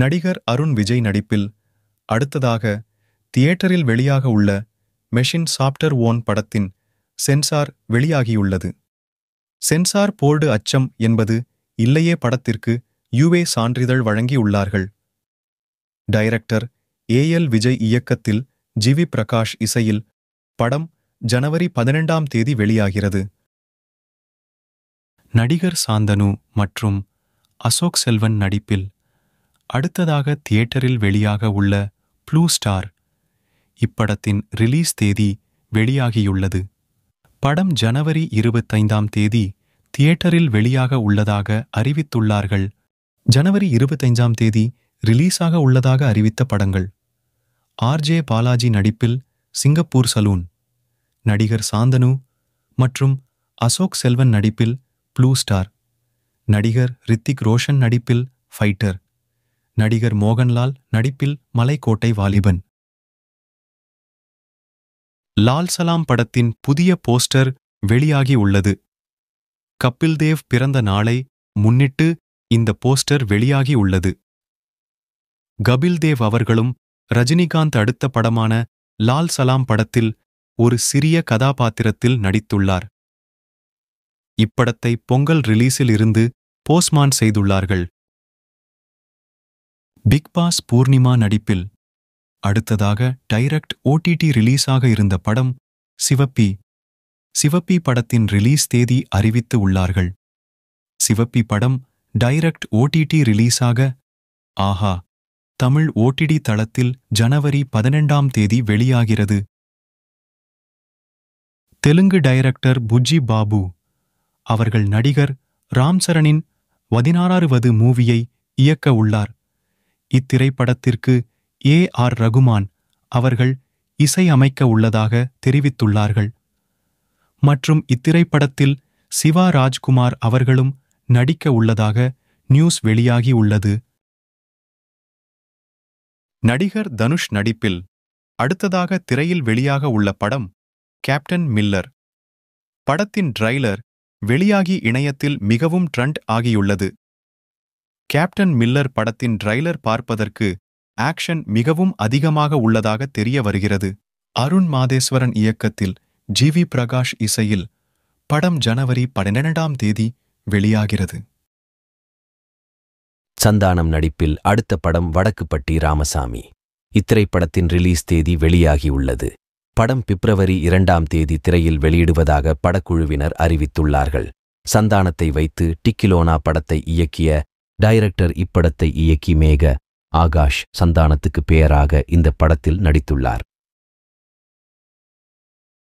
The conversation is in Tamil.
நடிகர் அருண் விஜய் நடிப்பில் அடுத்ததாக தியேட்டரில் வெளியாக உள்ள மெஷின் சாப்டர் ஓன் படத்தின் சென்சார் வெளியாகியுள்ளது சென்சார் போர்டு அச்சம் என்பது இல்லையே படத்திற்கு யுவே சான்றிதழ் வழங்கியுள்ளார்கள் டைரக்டர் ஏ எல் விஜய் இயக்கத்தில் ஜிவி பிரகாஷ் இசையில் படம் ஜனவரி பதினெண்டாம் தேதி வெளியாகிறது நடிகர் சாந்தனு மற்றும் அசோக் செல்வன் நடிப்பில் அடுத்ததாக தியேட்டரில் வெளியாக உள்ள ப்ளூ ஸ்டார் இப்படத்தின் ரிலீஸ் தேதி வெளியாகியுள்ளது படம் ஜனவரி இருபத்தைந்தாம் தேதி தியேட்டரில் வெளியாக உள்ளதாக அறிவித்துள்ளார்கள் ஜனவரி இருபத்தைந்தாம் தேதி ரிலீஸாக உள்ளதாக அறிவித்த படங்கள் ஆர்ஜே பாலாஜி நடிப்பில் சிங்கப்பூர் சலூன் நடிகர் சாந்தனு மற்றும் அசோக் செல்வன் நடிப்பில் ப்ளூ ஸ்டார் நடிகர் ரித்திக் ரோஷன் நடிப்பில் ஃபைட்டர் நடிகர் மோகன்லால் நடிப்பில் மலைக்கோட்டை வாலிபன் லால் சலாம் படத்தின் புதிய போஸ்டர் வெளியாகியுள்ளது கபில்தேவ் பிறந்த நாளை முன்னிட்டு இந்த போஸ்டர் வெளியாகியுள்ளது கபில்தேவ் அவர்களும் ரஜினிகாந்த் அடுத்த படமான லால் சலாம் படத்தில் ஒரு சிறிய கதாபாத்திரத்தில் நடித்துள்ளார் இப்படத்தை பொங்கல் ரிலீஸில் இருந்து போஸ்ட்மான் செய்துள்ளார்கள் பிக் பாஸ் பூர்ணிமா நடிப்பில் அடுத்ததாக டைரக்ட் ஓடிடி ரிலீஸாக இருந்த படம் சிவப்பி சிவப்பி படத்தின் ரிலீஸ் தேதி அறிவித்து உள்ளார்கள் சிவப்பி படம் டைரக்ட் ஓடிடி ரிலீஸாக ஆஹா தமிழ் ஓடிடி தளத்தில் ஜனவரி பதினெண்டாம் தேதி வெளியாகிறது தெலுங்கு டைரக்டர் புஜ்ஜி பாபு அவர்கள் நடிகர் ராம்சரணின் பதினாறாவது மூவியை இயக்க உள்ளார் இத்திரைப்படத்திற்கு ஏ ஆர் ரகுமான் அவர்கள் இசையமைக்க உள்ளதாக தெரிவித்துள்ளார்கள் மற்றும் இத்திரைப்படத்தில் சிவா ராஜ்குமார் அவர்களும் நடிக்க உள்ளதாக நியூஸ் வெளியாகி உள்ளது நடிகர் தனுஷ் நடிப்பில் அடுத்ததாக திரையில் வெளியாக உள்ள படம் கேப்டன் மில்லர் படத்தின் ட்ரைலர் வெளியாகி இணையத்தில் மிகவும் ட்ரெண்ட் ஆகியுள்ளது கேப்டன் மில்லர் படத்தின் ட்ரைலர் பார்ப்பதற்கு ஆக்ஷன் மிகவும் அதிகமாக உள்ளதாக தெரிய வருகிறது அருண் மாதேஸ்வரன் இயக்கத்தில் ஜி வி பிரகாஷ் இசையில் படம் ஜனவரி பனிரெண்டாம் தேதி வெளியாகிறது சந்தானம் நடிப்பில் அடுத்த படம் வடக்குப்பட்டி ராமசாமி இத்திரைப்படத்தின் ரிலீஸ் தேதி வெளியாகியுள்ளது படம் பிப்ரவரி இரண்டாம் தேதி திரையில் வெளியிடுவதாக படக்குழுவினர் அறிவித்துள்ளார்கள் சந்தானத்தை வைத்து டிக்கிலோனா படத்தை இயக்கிய டைரக்டர் இப்படத்தை இயக்கி மேக ஆகாஷ் சந்தானத்துக்கு பெயராக இந்த படத்தில் நடித்துள்ளார்